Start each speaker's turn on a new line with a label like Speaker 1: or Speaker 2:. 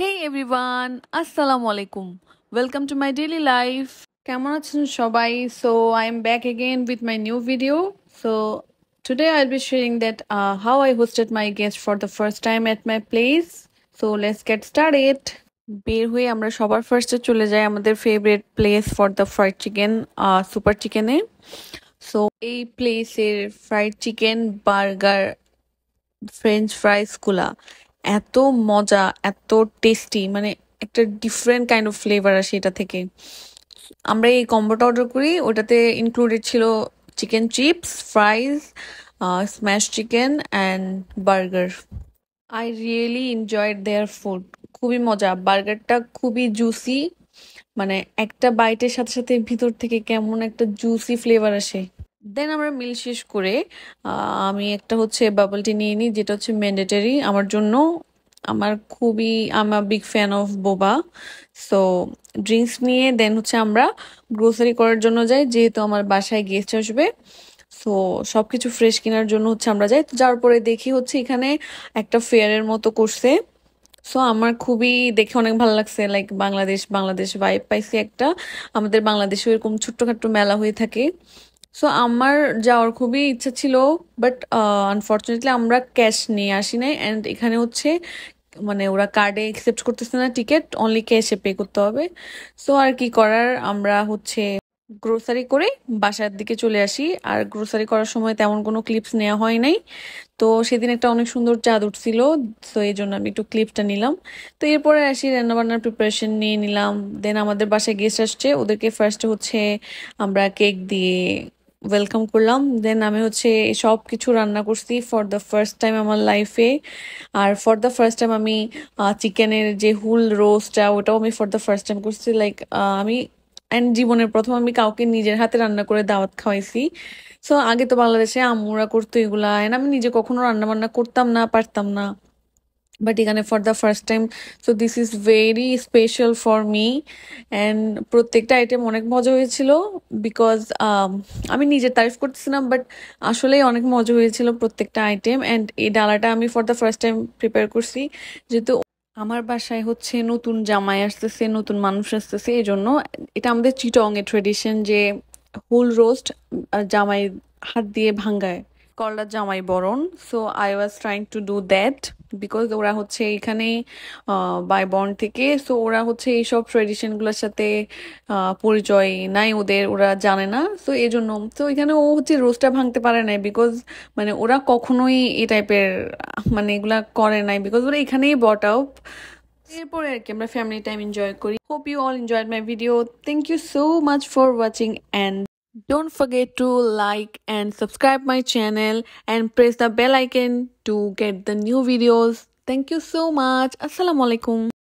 Speaker 1: হেই everyone আসসালামু আলাইকুম welcome to my daily life কেমন আছেন সবাই so I am back again with my new video so today I be sharing that how I hosted my guest for the first time at my place so let's get started বের হয়ে আমরা সবার ফার্স্টে চলে যাই আমাদের favourite place for the fried chicken super চিকেনে so এই প্লেসের ফ্রাইড চিকেন বার্গার ফ্রেঞ্চ ফ্রাইসগুলা এত মজা এত টেস্টি মানে একটা ডিফারেন্ট কাইন্ড অফ ফ্লেভার আসে এটা থেকে আমরা এই কম্বোটা অর্ডার করি ওটাতে ইনক্লুডেড ছিল chicken chips fries smash chicken and burger I really enjoyed their food খুবই মজা বার্গারটা খুবই জুসি মানে একটা বাইটের সাথে সাথে ভিতর থেকে কেমন একটা জুসি ফ্লেভার আসে দেন আমরা মিল শেষ করে আমি একটা হচ্ছে বাবলটি নিয়ে নিই যেটা হচ্ছে ম্যান্ডেটারি আমার জন্য আমার খুবই আমার big fan of boba so drinks নিয়ে দেন হচ্ছে আমরা গ্রোসারি করার জন্য যাই যেহেতু আমার বাসায় গেস্ট আসবে সো সব কিছু ফ্রেশ কেনার জন্য হচ্ছে আমরা যাই তো যাওয়ার পরে দেখি হচ্ছে এখানে একটা ফেয়ারের মতো করছে সো আমার খুবই দেখে অনেক ভালো লাগছে লাইক বাংলাদেশ বাংলাদেশ ভাইব পাইছে একটা আমাদের বাংলাদেশে এরকম ছোট্টখাট্ট মেলা হয়ে থাকে সো আমার যাওয়ার খুবই ইচ্ছা ছিল বাট আনফর্চুনেটলি uh, আমরা ক্যাশ নিয়ে আসি নাই অ্যান্ড এখানে হচ্ছে মানে ওরা কার্ডে অ্যাকসেপ্ট করতেছে না টিকিট অনলি ক্যাশে পে করতে হবে সো আর কি করার আমরা হচ্ছে গ্রোসারি করে বাসার দিকে চলে আসি আর গ্রোসারি করার সময় তেমন কোনো ক্লিপস নেওয়া হয় নাই তো সেদিন একটা অনেক সুন্দর চাঁদ উঠছিল তো এই জন্য আমি একটু ক্লিপটা নিলাম তো এরপরে আসি রান্নাবান্নার প্রিপারেশন নিয়ে নিলাম দেন আমাদের বাসায় গেস্ট আসছে ওদেরকে ফার্স্ট হচ্ছে আমরা কেক দিয়ে ওয়েলকাম করলাম দেন আমি হচ্ছে সব কিছু রান্না করছি ফর দ্য ফার্স্ট টাইম আমার লাইফে আর ফর দ্য ফার্স্ট টাইম আমি চিকেনের যে হুল রোস্টটা ওটাও আমি ফর দ্য ফার্স্ট টাইম করছি লাইক আমি অ্যান্ড জীবনের প্রথম আমি কাউকে নিজের হাতে রান্না করে দাওয়াত খাওয়াইছি সো আগে তো বাংলাদেশে আমরা করতো এগুলা অ্যান্ড আমি নিজে কখনো রান্না বান্না করতাম না পারতাম না বাট এখানে for the first time so this is very special for me and প্রত্যেকটা আইটেম অনেক মজা হয়েছিল বিকজ um, আমি নিজে তারিফ করতেছিলাম বাট আসলেই অনেক মজা হয়েছিল প্রত্যেকটা আইটেম অ্যান্ড এই ডালাটা আমি for the first time prepare করছি যেহেতু আমার বাসায় হচ্ছে নতুন জামাই আসতেছে নতুন মানুষ আসতেছে এই জন্য এটা আমাদের চিটং এর ট্রেডিশন যে হোল রোস্ট জামাই হাত দিয়ে ভাঙ্গায় called জামাই বরণ so I was trying to do that because ওরা হচ্ছে এখানে বাই বর্ন থেকে সো ওরা হচ্ছে এইসব ট্রেডিশনগুলোর সাথে পরিচয় নাই ওদের ওরা জানে না সো এই জন্য তো এখানে ও হচ্ছে রোজটা ভাঙতে পারে নাই বিকজ মানে ওরা কখনোই এই টাইপের মানে এগুলা করে নাই বিকজ ওরা এখানেই বট আপ এরপরে আর কি আমরা ফ্যামিলি টাইম এনজয় করি hope you all enjoyed my video thank you so much for watching and Don't forget to like and subscribe my channel and press the bell icon to get the new videos. Thank you so much. Assalamualaikum.